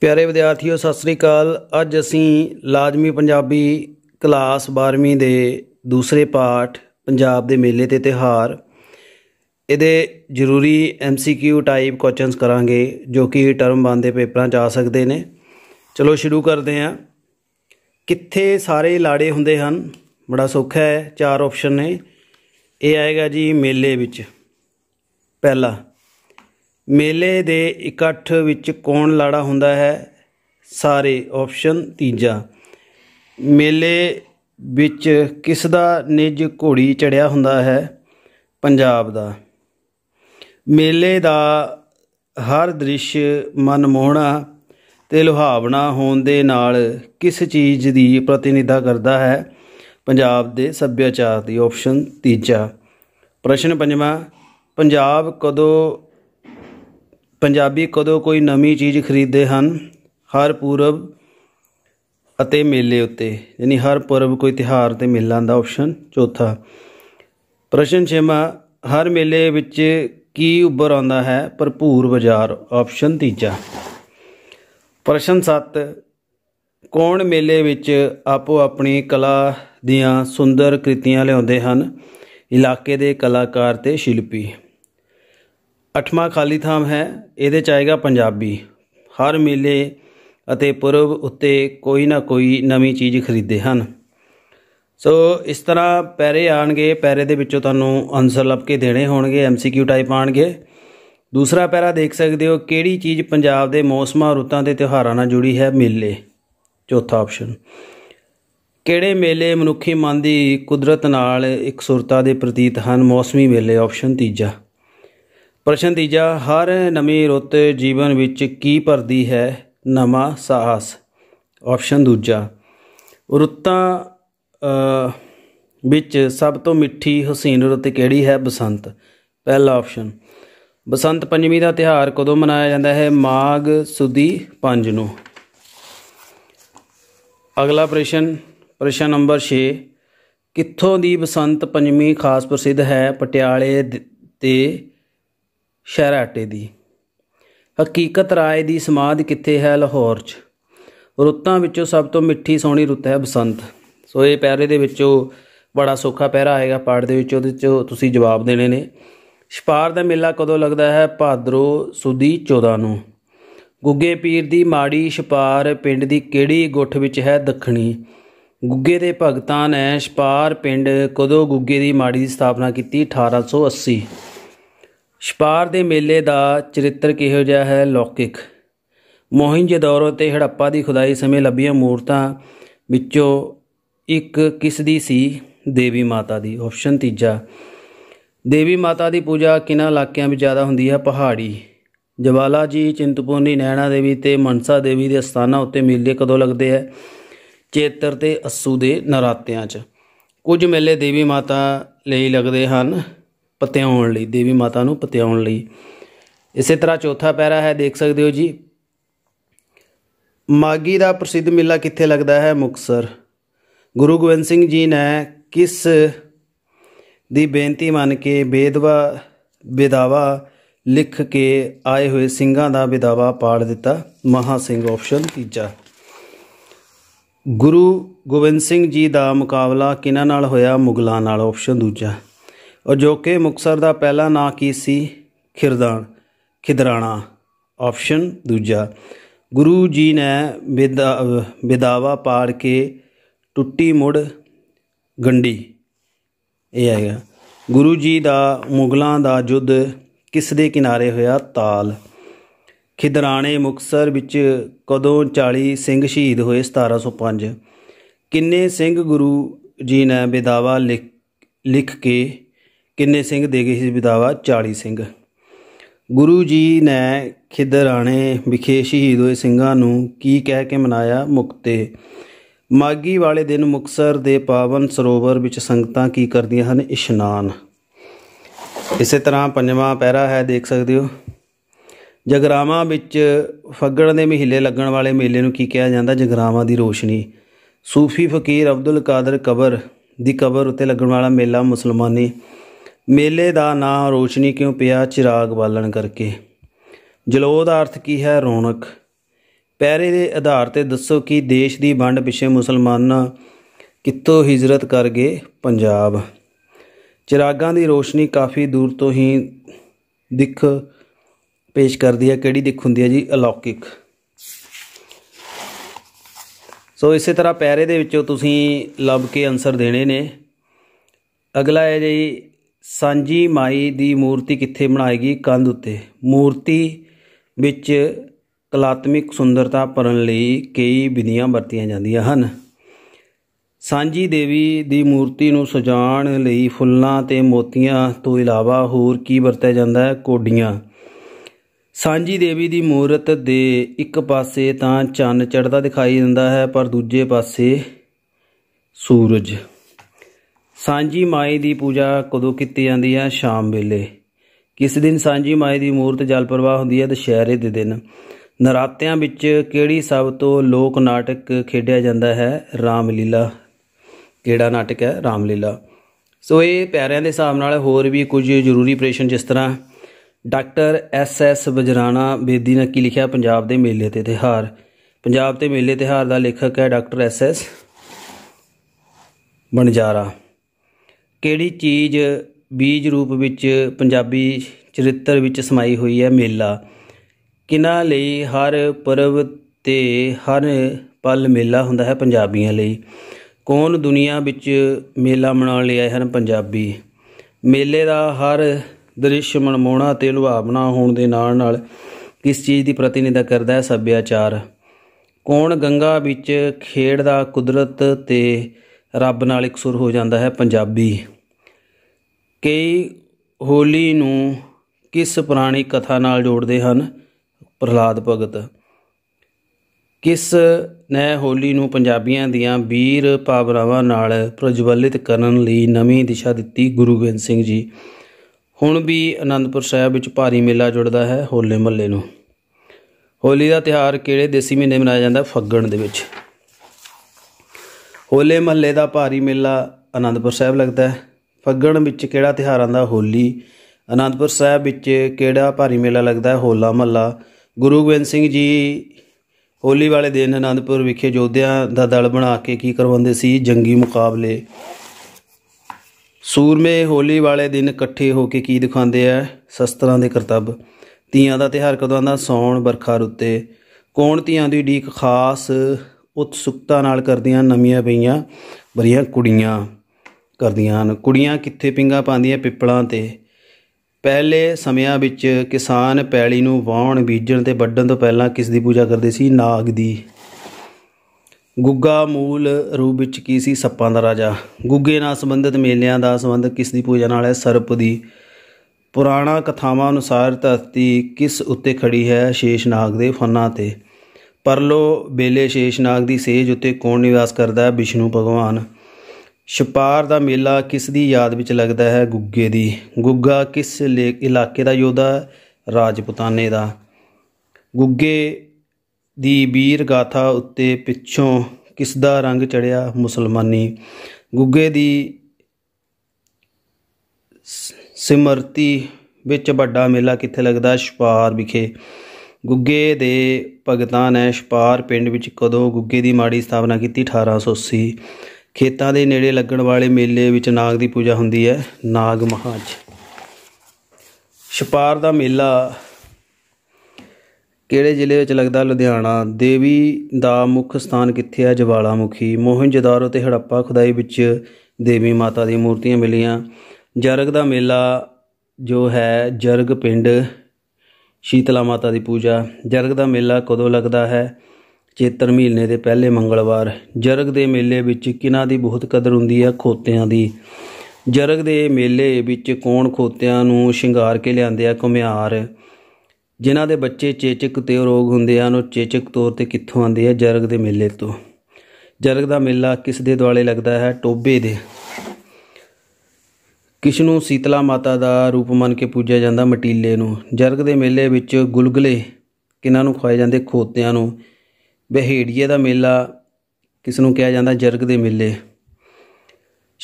ਪਿਆਰੇ ਵਿਦਿਆਰਥੀਓ ਸਤਿ ਸ੍ਰੀ ਅਕਾਲ ਅੱਜ ਅਸੀਂ ਲਾਜ਼ਮੀ ਪੰਜਾਬੀ ਕਲਾਸ 12ਵੀਂ ਦੇ ਦੂਸਰੇ ਪਾਠ ਪੰਜਾਬ ਦੇ ਮੇਲੇ ਤੇ ਤਿਹਾਰ ਇਹਦੇ ਜ਼ਰੂਰੀ ਐਮਸੀਕਿਊ ਟਾਈਪ ਕੁਐਸਚਨਸ ਕਰਾਂਗੇ ਜੋ ਕਿ ਟਰਮ ਬੰਦ ਦੇ ਪੇਪਰਾਂ 'ਚ ਆ ਸਕਦੇ ਨੇ ਚਲੋ ਸ਼ੁਰੂ ਕਰਦੇ ਹਾਂ ਕਿੱਥੇ ਸਾਰੇ ਲਾੜੇ ਹੁੰਦੇ ਹਨ ਬੜਾ ਸੌਖਾ ਹੈ ਚਾਰ ਆਪਸ਼ਨ ਨੇ ਇਹ ਆਏਗਾ ਜੀ ਮੇਲੇ ਵਿੱਚ ਪਹਿਲਾ ਮੇਲੇ ਦੇ ਇਕੱਠ ਵਿੱਚ ਕੌਣ ਲਾੜਾ ਹੁੰਦਾ ਹੈ ਸਾਰੇ ਆਪਸ਼ਨ ਤੀਜਾ ਮੇਲੇ ਵਿੱਚ ਕਿਸ ਦਾ ਨਿਜ ਘੋੜੀ ਚੜਿਆ ਹੁੰਦਾ ਹੈ ਪੰਜਾਬ ਦਾ ਮੇਲੇ ਦਾ ਹਰ ਦ੍ਰਿਸ਼ ਮਨਮੋਹਣਾ ਤੇ ਲੁਹਾਵਣਾ ਹੋਣ ਦੇ ਨਾਲ ਕਿਸ ਚੀਜ਼ ਦੀ ਪ੍ਰਤੀਨਿਧਤਾ ਕਰਦਾ ਹੈ ਪੰਜਾਬ ਦੇ ਸੱਭਿਆਚਾਰ ਦੀ ਆਪਸ਼ਨ ਤੀਜਾ ਪ੍ਰਸ਼ਨ ਪੰਜਵਾਂ ਪੰਜਾਬ ਕਦੋਂ ਪੰਜਾਬੀ ਕਦੋਂ ਕੋਈ ਨਵੀਂ ਚੀਜ਼ ਖਰੀਦਦੇ ਹਨ ਹਰ ਪੂਰਬ ਅਤੇ ਮੇਲੇ ਉੱਤੇ ਯਾਨੀ ਹਰ ਪੂਰਬ ਕੋਈ ਤਿਹਾਰ ਤੇ ਮੇਲਾ ਦਾ ਆਪਸ਼ਨ ਚੌਥਾ ਪ੍ਰਸ਼ਨ ਛੇਵਾਂ ਹਰ ਮੇਲੇ ਵਿੱਚ ਕੀ ਉੱਭਰ ਆਉਂਦਾ ਹੈ ਭਰਪੂਰ ਬਾਜ਼ਾਰ ਆਪਸ਼ਨ ਤੀਜਾ ਪ੍ਰਸ਼ਨ 7 ਕੌਣ ਮੇਲੇ ਵਿੱਚ ਆਪੋ ਆਪਣੀ ਕਲਾ ਦੀਆਂ ਸੁੰਦਰ ਕ੍ਰਿਤੀਆਂ ਲਿਆਉਂਦੇ ਹਨ ਇਲਾਕੇ ਦੇ ਕਲਾਕਾਰ ਤੇ ਸ਼ਿਲਪੀ ਅਠਵਾਂ ਖਾਲੀ ਥਾਮ ਹੈ ਇਹਦੇ ਚ ਆਏਗਾ ਪੰਜਾਬੀ ਹਰ ਮੇਲੇ ਅਤੇ ਪੁਰਬ ਉੱਤੇ ਕੋਈ ਨਾ ਕੋਈ ਨਵੀਂ ਚੀਜ਼ ਖਰੀਦੇ ਹਨ ਸੋ ਇਸ ਤਰ੍ਹਾਂ ਪੈਰੇ ਆਣਗੇ ਪੈਰੇ ਦੇ ਵਿੱਚੋਂ ਤੁਹਾਨੂੰ ਆਨਸਰ ਲੱਭ ਕੇ ਦੇਣੇ ਹੋਣਗੇ ਐਮਸੀਕਿਊ ਟਾਈਪ ਆਣਗੇ ਦੂਸਰਾ ਪੈਰਾ ਦੇਖ ਸਕਦੇ ਹੋ ਕਿਹੜੀ ਚੀਜ਼ ਪੰਜਾਬ ਦੇ ਮੌਸਮਾਂ ਰੁੱਤਾਂ ਤੇ ਤਿਉਹਾਰਾਂ ਨਾਲ ਜੁੜੀ ਹੈ ਮੇਲੇ ਚੌਥਾ ਆਪਸ਼ਨ ਕਿਹੜੇ ਮੇਲੇ ਮਨੁੱਖੀ ਮਨ ਦੀ ਕੁਦਰਤ ਨਾਲ ਇੱਕ ਸੁਰਤਾ ਦੇ ਪ੍ਰਤੀਤ ਹਨ ਮੌਸਮੀ ਮੇਲੇ ਆਪਸ਼ਨ ਤੀਜਾ ਪ੍ਰਸ਼ਨ ਤੀਜਾ ਹਰ ਨਵੀਂ ਰੁੱਤ ਜੀਵਨ ਵਿੱਚ ਕੀ ਭਰਦੀ ਹੈ ਨਵਾਂ ਸਾਹਸ ਆਪਸ਼ਨ ਦੂਜਾ ਰੁੱਤਾਂ ਵਿੱਚ ਸਭ ਤੋਂ ਮਿੱਠੀ ਹਸੀਨ ਰੁੱਤ ਕਿਹੜੀ ਹੈ ਬਸੰਤ ਪਹਿਲਾ ਆਪਸ਼ਨ ਬਸੰਤ ਪੰਚਮੀ ਦਾ ਤਿਹਾਰ ਕਦੋਂ ਮਨਾਇਆ ਜਾਂਦਾ ਹੈ ਮਾਗ ਸੁਦੀ 5 ਨੂੰ ਅਗਲਾ ਪ੍ਰਸ਼ਨ ਪ੍ਰਸ਼ਨ ਨੰਬਰ 6 ਕਿੱਥੋਂ ਦੀ ਬਸੰਤ ਪੰਚਮੀ ਖਾਸ ਪ੍ਰਸਿੱਧ ਹੈ ਪਟਿਆਲੇ ਤੇ ਸ਼ਹਿਰਾਟੇ ਦੀ ਹਕੀਕਤ ਰਾਏ ਦੀ ਸਮਾਧ ਕਿੱਥੇ ਹੈ ਲਾਹੌਰ 'ਚ ਰੁੱਤਾਂ ਵਿੱਚੋਂ ਸਭ ਤੋਂ ਮਿੱਠੀ ਸੋਹਣੀ ਰੁੱਤ ਹੈ ਬਸੰਤ ਸੋ ਇਹ ਪੈਰੇ ਦੇ ਵਿੱਚੋਂ ਬੜਾ ਸੋਖਾ ਪੈਰਾ ਆਏਗਾ ਪਾੜ ਦੇ ਵਿੱਚ ਉਹਦੇ 'ਚ ਤੁਸੀਂ ਜਵਾਬ ਦੇਣੇ ਨੇ ਛਪਾਰ ਦਾ ਮੇਲਾ ਕਦੋਂ ਲੱਗਦਾ ਹੈ ਭਾਦਰੋ ਸੁਦੀ 14 ਨੂੰ ਗੁੱਗੇ ਪੀਰ ਦੀ ਮਾੜੀ ਛਪਾਰ ਪਿੰਡ ਦੀ ਕਿਹੜੀ ਗੁੱਠ ਵਿੱਚ ਹੈ ਦੱਖਣੀ ਗੁੱਗੇ ਦੇ ਭਗਤਾਂ ਨੇ ਛਪਾਰ ਪਿੰਡ ਕਦੋਂ ਗੁੱਗੇ ਦੀ ਮਾੜੀ ਦੀ ਸਥਾਪਨਾ ਕੀਤੀ 1880 ਛਪਾਰ ਦੇ ਮੇਲੇ ਦਾ ਚਰਿੱਤਰ ਕਿਹੋ ਜਿਹਾ ਹੈ ਲੌਕਿਕ ਮੋਹਿੰਜੋਦੜੋ ਤੇ ਹੜੱਪਾ ਦੀ ਖੁਦਾਈ ਸਮੇਂ ਲੱਭੀਆਂ ਮੂਰਤਾਂ ਵਿੱਚੋਂ ਇੱਕ ਕਿਸ ਦੀ ਸੀ ਦੇਵੀ ਮਾਤਾ ਦੀ ਆਪਸ਼ਨ ਤੀਜਾ ਦੇਵੀ ਮਾਤਾ ਦੀ ਪੂਜਾ ਕਿਨਾਂ ਇਲਾਕਿਆਂ ਵਿੱਚ ਜ਼ਿਆਦਾ ਹੁੰਦੀ ਹੈ ਪਹਾੜੀ ਜਵਾਲਾ ਜੀ ਚਿੰਤਪੂਰਨੀ ਨੈਣਾ ਦੇਵੀ ਤੇ ਮਨਸਾ ਦੇਵੀ ਦੇ ਸਥਾਨਾਂ ਉੱਤੇ ਮੇਲੇ ਕਦੋਂ ਲੱਗਦੇ ਹੈ ਚੇਤਰ ਤੇ ਅਸੂ ਦੇ ਨਰਾਤਿਆਂ 'ਚ ਕੁਝ ਮੇਲੇ ਦੇਵੀ ਮਾਤਾ ਲਈ ਲੱਗਦੇ ਹਨ ਪਤਿਆਉਣ ਲਈ ਦੇਵੀ ਮਾਤਾ ਨੂੰ ਪਤਿਆਉਣ ਲਈ ਇਸੇ ਤਰ੍ਹਾਂ ਚੌਥਾ ਪੈਰਾ ਹੈ ਦੇਖ ਸਕਦੇ ਹੋ ਜੀ ਮਾਗੀ ਦਾ ਪ੍ਰਸਿੱਧ ਮੇਲਾ ਕਿੱਥੇ ਲੱਗਦਾ ਹੈ ਮੁਕਸਰ ਗੁਰੂ ਗੋਬਿੰਦ ਸਿੰਘ ਜੀ ਨੇ ਕਿਸ ਦੀ ਬੇਨਤੀ ਮੰਨ ਕੇ ਬੇਦਵਾ ਵਿਦਾਵਾ ਲਿਖ ਕੇ ਆਏ ਹੋਏ ਸਿੰਘਾਂ ਦਾ ਵਿਦਾਵਾ ਪਾੜ ਦਿੱਤਾ ਮਹਾ ਸਿੰਘ ਆਪਸ਼ਨ ਤੀਜਾ ਗੁਰੂ ਗੋਬਿੰਦ ਸਿੰਘ ਜੀ ਦਾ ਮੁਕਾਬਲਾ ਕਿਨਾਂ ਨਾਲ ਹੋਇਆ ਮੁਗਲਾਂ ਨਾਲ ਆਪਸ਼ਨ ਦੂਜਾ ਅਜੋਕੇ ਮੁਕਸਰ ਦਾ ਪਹਿਲਾ ਨਾਂ ਕੀ ਸੀ ਖਿਰਦਾਨ ਖਿਦਰਾਣਾ ਆਪਸ਼ਨ ਦੂਜਾ ਗੁਰੂ ਜੀ ਨੇ ਬਿਦਾਵਾ ਪਾੜ ਕੇ ਟੁੱਟੀ ਮੁੜ ਗੰਡੀ ਇਹ ਆਏਗਾ ਗੁਰੂ ਜੀ ਦਾ ਮੁਗਲਾਂ ਦਾ ਜੁੱਧ ਕਿਸ ਦੇ ਕਿਨਾਰੇ ਹੋਇਆ ਤਾਲ ਖਿਦਰਾਣੇ ਮੁਕਸਰ ਵਿੱਚ ਕਦੋਂ 40 ਸਿੰਘ ਸ਼ਹੀਦ ਹੋਏ 1705 ਕਿੰਨੇ ਸਿੰਘ ਗੁਰੂ ਜੀ ਨੇ ਬਿਦਾਵਾ ਲਿਖ ਲਿਖ ਕੇ ਕਿੰਨੇ ਸਿੰਘ ਦੇ ਗਏ ਸੀ ਵਿਦਾਵਾ 40 ਸਿੰਘ ਗੁਰੂ ਜੀ ਨੇ ਖਿਦਰਾਣੇ ਵਿਖੇ ਸ਼ਹੀਦ ਹੋਏ ਸਿੰਘਾਂ ਨੂੰ ਕੀ ਕਹਿ ਕੇ ਮਨਾਇਆ ਮੁਕਤੇ ਮਾਗੀ ਵਾਲੇ ਦਿਨ ਮੁਕਸਰ ਦੇ ਪਾਵਨ ਸਰੋਵਰ ਵਿੱਚ ਸੰਗਤਾਂ ਕੀ ਕਰਦੀਆਂ ਹਨ ਇਸ਼ਨਾਨ ਇਸੇ ਤਰ੍ਹਾਂ ਪੰਜਵਾਂ ਪੈਰਾ ਹੈ ਦੇਖ ਸਕਦੇ ਹੋ ਜਗਰਾਵਾਂ ਵਿੱਚ ਫੱਗਣ ਦੇ ਮਹੀਲੇ ਲੱਗਣ ਵਾਲੇ ਮੇਲੇ ਨੂੰ ਕੀ ਕਿਹਾ ਜਾਂਦਾ ਜਗਰਾਵਾਂ ਦੀ ਰੋਸ਼ਨੀ ਸੂਫੀ ਫਕੀਰ ਅਬਦੁਲ ਕਾਦਰ ਕਬਰ ਦੀ ਕਬਰ ਉੱਤੇ ਲੱਗਣ ਵਾਲਾ ਮੇਲਾ ਮੁਸਲਮਾਨੀ ਮੇਲੇ ਦਾ ਨਾਂ ਰੋਸ਼ਨੀ ਕਿਉਂ ਪਿਆ ਚਿਰਾਗ ਬਾਲਣ ਕਰਕੇ ਜਲੋ ਦਾ ਅਰਥ ਕੀ ਹੈ ਰੌਣਕ ਪੈਰੇ ਦੇ ਆਧਾਰ ਤੇ ਦੱਸੋ ਕਿ ਦੇਸ਼ ਦੀ ਵੰਡ ਪਿਛੇ ਮੁਸਲਮਾਨਾਂ ਕਿੱਥੋਂ ਹਿਜਰਤ ਕਰ ਗਏ ਪੰਜਾਬ ਚਿਰਾਗਾਂ ਦੀ ਰੋਸ਼ਨੀ ਕਾਫੀ ਦੂਰ ਤੋਂ ਹੀ ਦਿਖ ਪੇਸ਼ ਕਰਦੀ ਹੈ ਕਿਹੜੀ ਦਿਖ ਹੁੰਦੀ ਹੈ ਜੀ ਅਲੌਕਿਕ ਸੋ ਇਸੇ ਤਰ੍ਹਾਂ ਪੈਰੇ ਦੇ ਵਿੱਚੋਂ ਤੁਸੀਂ ਲੱਭ ਕੇ ਆਨਸਰ ਦੇਣੇ ਨੇ ਅਗਲਾ ਹੈ ਜੀ ਸਾਂਝੀ ਮਾਈ ਦੀ ਮੂਰਤੀ ਕਿੱਥੇ ਬਣਾਏਗੀ ਕੰਧ ਉੱਤੇ ਮੂਰਤੀ ਵਿੱਚ ਕਲਾਤਮਿਕ ਸੁੰਦਰਤਾ ਪਰਣ ਲਈ ਕਈ ਵਿਧੀਆਂ ਵਰਤੀਆਂ ਜਾਂਦੀਆਂ ਹਨ ਸਾਂਝੀ ਦੇਵੀ ਦੀ ਮੂਰਤੀ ਨੂੰ ਸਜਾਉਣ ਲਈ ਫੁੱਲਾਂ ਤੇ ਮੋਤੀਆਂ ਤੋਂ ਇਲਾਵਾ ਹੋਰ ਕੀ ਵਰਤਿਆ ਜਾਂਦਾ ਹੈ ਕੋਡੀਆਂ ਸਾਂਝੀ ਦੇਵੀ ਦੀ ਮੂਰਤ ਦੇ ਇੱਕ ਪਾਸੇ ਤਾਂ ਚੰਨ ਚੜਦਾ ਦਿਖਾਈ ਦਿੰਦਾ ਹੈ ਪਰ ਦੂਜੇ ਪਾਸੇ ਸੂਰਜ ਸਾਂਝੀ ਮਾਈ ਦੀ ਪੂਜਾ ਕਦੋਂ ਕੀਤੀ ਜਾਂਦੀ ਹੈ ਸ਼ਾਮ ਵੇਲੇ ਕਿਸ ਦਿਨ ਸਾਂਝੀ ਮਾਈ ਦੀ ਮੂਰਤ ਜਲ ਪ੍ਰਵਾਹ ਹੁੰਦੀ ਹੈ ਦੁਸ਼ਹਿਰੇ ਦੇ ਦਿਨ ਨਰਾਤਿਆਂ ਵਿੱਚ ਕਿਹੜੀ ਸਭ ਤੋਂ ਲੋਕ ਨਾਟਕ ਖੇਡਿਆ ਜਾਂਦਾ ਹੈ ਰਾਮਲੀਲਾ ਕਿਹੜਾ ਨਾਟਕ ਹੈ ਰਾਮਲੀਲਾ ਸੋ ਇਹ ਪਿਆਰਿਆਂ ਦੇ ਹਿਸਾਬ ਨਾਲ ਹੋਰ ਵੀ ਕੁਝ ਜ਼ਰੂਰੀ ਪ੍ਰਸ਼ਨ ਜਿਸ ਤਰ੍ਹਾਂ ਡਾਕਟਰ ਐਸ ਐਸ ਬਜਰਾਣਾ ਬੇਦੀ ਨੇ ਕੀ ਲਿਖਿਆ ਪੰਜਾਬ ਦੇ ਮੇਲੇ ਤੇ ਤਿਹਾਰ ਪੰਜਾਬ ਤੇ ਮੇਲੇ ਤਿਹਾਰ ਦਾ ਲੇਖਕ ਹੈ ਡਾਕਟਰ ਐਸ ਐਸ ਬਣਜਾਰਾ ਕਿਹੜੀ ਚੀਜ਼ ਬੀਜ ਰੂਪ ਵਿੱਚ ਪੰਜਾਬੀ ਚਰਿੱਤਰ ਵਿੱਚ ਸਮਾਈ ਹੋਈ ਹੈ ਮੇਲਾ ਕਿਨਾਂ ਲਈ ਹਰ ਪਰਵ ਤੇ ਹਰ ਪਲ ਮੇਲਾ ਹੁੰਦਾ ਹੈ ਪੰਜਾਬੀਆਂ ਲਈ ਕੌਣ ਦੁਨੀਆ ਵਿੱਚ ਮੇਲਾ ਮਨਾਉਣ ਲਈ ਆਏ ਹਨ ਪੰਜਾਬੀ ਮੇਲੇ ਦਾ ਹਰ ਦ੍ਰਿਸ਼ ਮਨਮੋਣਾ ਤੇ ਲੁਭਾਵਣਾ ਹੋਣ ਦੇ ਨਾਲ ਨਾਲ ਕਿਸ ਚੀਜ਼ ਦੀ ਪ੍ਰਤੀਨਿਧਤਾ ਕਰਦਾ ਹੈ ਸੱਭਿਆਚਾਰ ਕੌਣ ਗੰਗਾ ਵਿੱਚ ਖੇਡ ਦਾ ਕੁਦਰਤ ਤੇ ਰੱਬ ਨਾਲ ਇੱਕ ਸੁਰ ਹੋ ਜਾਂਦਾ ਹੈ ਪੰਜਾਬੀ ਕਈ ਹੋਲੀ ਨੂੰ ਕਿਸ ਪੁਰਾਣੀ ਕਥਾ ਨਾਲ ਜੋੜਦੇ ਹਨ ਪ੍ਰਹਲਾਦ ਭਗਤ ਕਿਸ ਨੇ ਹੋਲੀ ਨੂੰ ਪੰਜਾਬੀਆਂ ਦੀਆਂ ਵੀਰ ਪਾਵਰਾਵਾਂ ਨਾਲ ਪ੍ਰਜਵਲਿਤ ਕਰਨ ਲਈ ਨਵੀਂ ਦਿਸ਼ਾ ਦਿੱਤੀ ਗੁਰੂ ਗੋਬਿੰਦ ਸਿੰਘ ਜੀ ਹੁਣ ਵੀ ਆਨੰਦਪੁਰ ਸਾਹਿਬ ਵਿੱਚ ਭਾਰੀ ਮੇਲਾ ਜੁੜਦਾ ਹੈ ਹੋਲੇ ਮੱਲੇ ਨੂੰ ਹੋਲੀ ਦਾ ਤਿਹਾਰ ਕਿਹੜੇ ਦੇਸੀ ਮਹੀਨੇ ਮਨਾਇਆ ਜਾਂਦਾ ਫੱਗਣ ਦੇ ਵਿੱਚ ਹੋਲੇ ਮਹੱਲੇ ਦਾ ਭਾਰੀ ਮੇਲਾ ਆਨੰਦਪੁਰ ਸਾਹਿਬ ਲੱਗਦਾ ਹੈ ਫੱਗਣ ਵਿੱਚ ਕਿਹੜਾ ਤਿਹਾਰ ਆਂਦਾ ਹੋਲੀ ਆਨੰਦਪੁਰ ਸਾਹਿਬ ਵਿੱਚ ਕਿਹੜਾ ਭਾਰੀ ਮੇਲਾ ਲੱਗਦਾ ਹੈ ਹੋਲਾ ਮਹੱਲਾ ਗੁਰੂ ਗੋਬਿੰਦ ਸਿੰਘ ਜੀ ਹੋਲੀ ਵਾਲੇ ਦਿਨ ਆਨੰਦਪੁਰ ਵਿਖੇ ਜੋਧਿਆਂ ਦਾ ਦਲ ਬਣਾ ਕੇ ਕੀ ਕਰਵਾਉਂਦੇ ਸੀ ਜੰਗੀ ਮੁਕਾਬਲੇ ਸੂਰਮੇ ਹੋਲੀ ਵਾਲੇ ਦਿਨ ਇਕੱਠੇ ਹੋ ਕੇ ਕੀ ਦਿਖਾਉਂਦੇ ਆ ਸ਼ਸਤਰਾਂ ਦੇ ਕਰਤੱਬ ਤੀਆਂ ਦਾ ਤਿਹਾਰ ਕਦੋਂ ਆਂਦਾ ਸੌਣ ਬਰਖਾ ਰੁੱਤੇ ਕੋਣ ਤੀਆਂ ਦੀ ਢੀਕ ਖਾਸ ਉਤਸੁਕਤਾ ਨਾਲ ਕਰਦੀਆਂ ਨਵੀਆਂ ਪਈਆਂ ਬਰੀਆਂ ਕੁੜੀਆਂ ਕਰਦੀਆਂ ਹਨ ਕੁੜੀਆਂ ਕਿੱਥੇ ਪਿੰਗਾ ਪਾਉਂਦੀਆਂ ਪਿੱਪਲਾਂ ਤੇ ਪਹਿਲੇ ਸਮਿਆਂ ਵਿੱਚ ਕਿਸਾਨ ਪੈਲੀ ਨੂੰ ਵਾਹਣ ਬੀਜਣ ਤੇ ਵੱਢਣ ਤੋਂ ਪਹਿਲਾਂ ਕਿਸ ਦੀ ਪੂਜਾ ਕਰਦੇ ਸੀ ਨਾਗ ਦੀ ਗੁੱਗਾ ਮੂਲ ਰੂਪ ਵਿੱਚ ਕੀ ਸੀ ਸੱਪਾਂ ਦਾ ਰਾਜਾ ਗੁੱਗੇ ਨਾਲ ਸੰਬੰਧਿਤ ਮੇਲਿਆਂ ਦਾ ਸੰਬੰਧ ਕਿਸ ਦੀ ਪੂਜਾ ਨਾਲ ਹੈ ਸਰਪ ਦੀ ਪੁਰਾਣਾ ਕਥਾਵਾਂ ਅਨੁਸਾਰ ਧਰਤੀ ਕਿਸ ਉੱਤੇ ਖੜੀ ਹੈ ਸ਼ੇਸ਼ਨਾਗ ਦੇ ਫੰਨਾਂ ਤੇ ਪਰਲੋ ਬੇਲੇ ਸ਼ੇਸ਼ਨਾਗ ਦੀ ਸੇਜ ਉੱਤੇ ਕੌਣ ਨਿਵਾਸ ਕਰਦਾ ਹੈ ਵਿਸ਼ਨੂੰ ਭਗਵਾਨ ਛਪਾਰ ਦਾ ਮੇਲਾ ਕਿਸ ਦੀ ਯਾਦ ਵਿੱਚ ਲੱਗਦਾ ਹੈ ਗੁੱਗੇ ਦੀ ਗੁੱਗਾ ਕਿਸ ਇਲਾਕੇ ਦਾ ਯੋਧਾ ਰਾਜਪੂਤਾਨੇ ਦਾ ਗੁੱਗੇ ਦੀ ਵੀਰ ਗਾਥਾ ਉੱਤੇ ਪਿੱਛੋਂ ਕਿਸ ਦਾ ਰੰਗ ਚੜਿਆ ਮੁਸਲਮਾਨੀ ਗੁੱਗੇ ਦੀ ਸਿਮਰਤੀ ਵਿੱਚ ਵੱਡਾ ਮੇਲਾ ਕਿੱਥੇ ਲੱਗਦਾ ਛਪਾਰ ਵਿਖੇ ਗੁੱਗੇ ਦੇ ਭਗਤਾਂ ਨੇ ਸ਼ਪਾਰ ਪਿੰਡ ਵਿੱਚ ਕਦੋਂ ਗੁੱਗੇ ਦੀ ਮਾੜੀ ਸਥਾਪਨਾ ਕੀਤੀ 1880 ਖੇਤਾਂ ਦੇ ਨੇੜੇ ਲੱਗਣ ਵਾਲੇ ਮੇਲੇ ਵਿੱਚ ਨਾਗ ਦੀ ਪੂਜਾ ਹੁੰਦੀ ਹੈ ਨਾਗ ਮਹਾਜ ਛਪਾਰ ਦਾ ਮੇਲਾ ਕਿਹੜੇ ਜ਼ਿਲ੍ਹੇ ਵਿੱਚ ਲੱਗਦਾ ਲੁਧਿਆਣਾ ਦੇਵੀ ਦਾ ਮੁੱਖ ਸਥਾਨ ਕਿੱਥੇ ਹੈ ਜਵਾਲਾਮੁਖੀ ਮੋਹਨਜੋਦਾਰੋ ਤੇ ਹੜੱਪਾ ਖੁਦਾਈ ਵਿੱਚ ਦੇਵੀ ਮਾਤਾ ਦੀ ਮੂਰਤੀਆਂ ਮਿਲੀਆਂ ਜਰਗ ਦਾ ਮੇਲਾ ਜੋ ਹੈ ਜਰਗ ਪਿੰਡ ਸ਼ੀਤਲਾ ਮਾਤਾ ਦੀ ਪੂਜਾ ਜਰਗ ਦਾ ਮੇਲਾ ਕਦੋਂ ਲੱਗਦਾ ਹੈ ਚੇਤਰ ਮਹੀਨੇ ਦੇ ਪਹਿਲੇ ਮੰਗਲਵਾਰ ਜਰਗ ਦੇ ਮੇਲੇ ਵਿੱਚ ਕਿਨਾਂ ਦੀ ਬਹੁਤ ਕਦਰ ਹੁੰਦੀ ਹੈ ਖੋਤਿਆਂ ਦੀ ਜਰਗ ਦੇ ਮੇਲੇ ਵਿੱਚ ਕੌਣ ਖੋਤਿਆਂ ਨੂੰ ਸ਼ਿੰਗਾਰ ਕੇ ਲਿਆਂਦੇ ਆ ਕੁਮਿਆਰ ਜਿਨ੍ਹਾਂ ਦੇ ਬੱਚੇ ਚੇਚਕ ਤੇ ਰੋਗ ਹੁੰਦੇ ਹਨ ਉਹ ਚੇਚਕ ਤੌਰ ਤੇ ਕਿੱਥੋਂ ਆਉਂਦੇ ਆ ਜਰਗ ਦੇ ਮੇਲੇ ਤੋਂ ਜਰਗ ਦਾ ਮੇਲਾ ਕਿਸ ਦੇ ਦੁਆਲੇ ਲੱਗਦਾ ਹੈ ਟੋਬੇ ਦੇ ਕਿਸ ਨੂੰ ਸੀਤਲਾ ਮਾਤਾ ਦਾ ਰੂਪ ਮੰਨ ਕੇ ਪੂਜਿਆ ਜਾਂਦਾ ਮਟੀਲੇ ਨੂੰ ਜਰਗ ਦੇ ਮੇਲੇ ਵਿੱਚ ਗੁਲਗਲੇ ਕਿਨਾਂ ਨੂੰ ਖਵਾਏ ਜਾਂਦੇ ਖੋਤਿਆਂ ਨੂੰ ਬਹਿੜੀਏ ਦਾ ਮੇਲਾ ਕਿਸ ਨੂੰ ਕਿਹਾ ਜਾਂਦਾ ਜਰਗ ਦੇ ਮੇਲੇ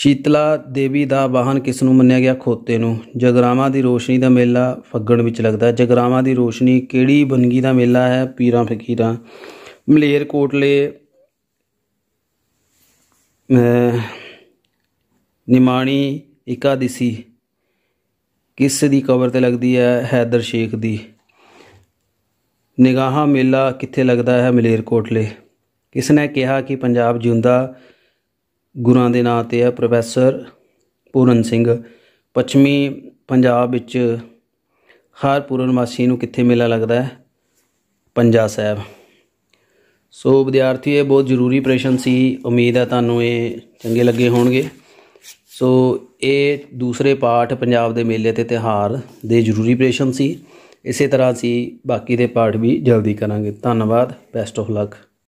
ਸ਼ੀਤਲਾ ਦੇਵੀ ਦਾ ਵਾਹਨ ਕਿਸ ਨੂੰ ਮੰਨਿਆ ਗਿਆ ਖੋਤੇ ਨੂੰ ਜਗਰਾਵਾਂ ਦੀ ਰੋਸ਼ਨੀ ਦਾ ਮੇਲਾ ਫੱਗਣ ਵਿੱਚ ਲੱਗਦਾ ਜਗਰਾਵਾਂ ਦੀ ਰੋਸ਼ਨੀ ਕਿਹੜੀ ਬੰਗੀ ਦਾ ਮੇਲਾ ਹੈ ਪੀਰਾਂ ਫਕੀਰਾਂ ਮਲੇਰ ਕੋਟਲੇ ਨਿਮਾਣੀ ਇਕਾਦਸੀ ਕਿਸ ਦੀ ਕਬਰ ਤੇ ਲੱਗਦੀ ਹੈ ਹੈਦਰ ਸ਼ੇਖ ਦੀ ਨਿਗਾਹਾਂ ਮੇਲਾ ਕਿੱਥੇ ਲੱਗਦਾ ਹੈ ਮਲੇਰਕੋਟਲੇ ਕਿਸ ਨੇ ਕਿਹਾ ਕਿ ਪੰਜਾਬ ਜਿਉਂਦਾ ਗੁਰਾਂ ਦੇ ਨਾਂ ਤੇ ਹੈ ਪ੍ਰੋਫੈਸਰ ਪੂਰਨ ਸਿੰਘ ਪੱਛਮੀ ਪੰਜਾਬ ਵਿੱਚ ਹਰ ਪੂਰਨਮਾਸੀ ਨੂੰ ਕਿੱਥੇ ਮੇਲਾ ਲੱਗਦਾ ਹੈ ਪੰਜਾ ਸਾਹਿਬ ਸੋ ਵਿਦਿਆਰਥੀ ਇਹ ਬਹੁਤ ਜ਼ਰੂਰੀ ਪ੍ਰਸ਼ਨ ਸੀ ਉਮੀਦ ਹੈ ਤੁਹਾਨੂੰ ਇਹ ਚੰਗੇ ਲੱਗੇ ਹੋਣਗੇ ਸੋ ਇਹ ਦੂਸਰੇ ਪਾਠ ਪੰਜਾਬ ਦੇ ਮੇਲੇ ਤੇ ਤਿਹਾਰ ਦੇ ਜ਼ਰੂਰੀ ਪ੍ਰੇਸ਼ਨ ਸੀ ਇਸੇ ਤਰ੍ਹਾਂ ਸੀ ਬਾਕੀ ਦੇ ਪਾਠ ਵੀ ਜਲਦੀ ਕਰਾਂਗੇ ਧੰਨਵਾਦ ਬੈਸਟ ਆਫ ਲੱਕ